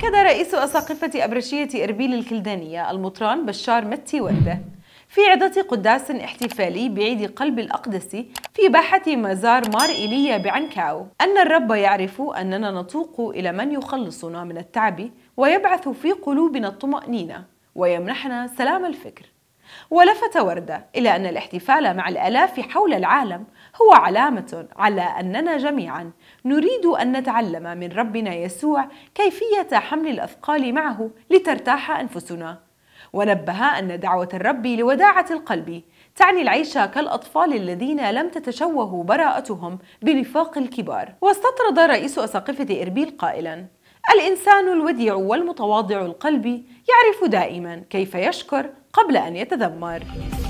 أكد رئيس أساقفة أبرشية إربيل الكلدانية المطران بشار متي وردة في عدة قداس احتفالي بعيد قلب الأقدس في باحة مزار مار إيليا بعنكاو أن الرب يعرف أننا نتوق إلى من يخلصنا من التعب ويبعث في قلوبنا الطمأنينة ويمنحنا سلام الفكر ولفت وردة إلى أن الاحتفال مع الآلاف حول العالم هو علامة على أننا جميعا نريد أن نتعلم من ربنا يسوع كيفية حمل الأثقال معه لترتاح أنفسنا ونبه أن دعوة الرب لوداعة القلب تعني العيش كالأطفال الذين لم تتشوه براءتهم بنفاق الكبار واستطرد رئيس أساقفة إربيل قائلاً الإنسان الوديع والمتواضع القلب يعرف دائما كيف يشكر قبل أن يتذمر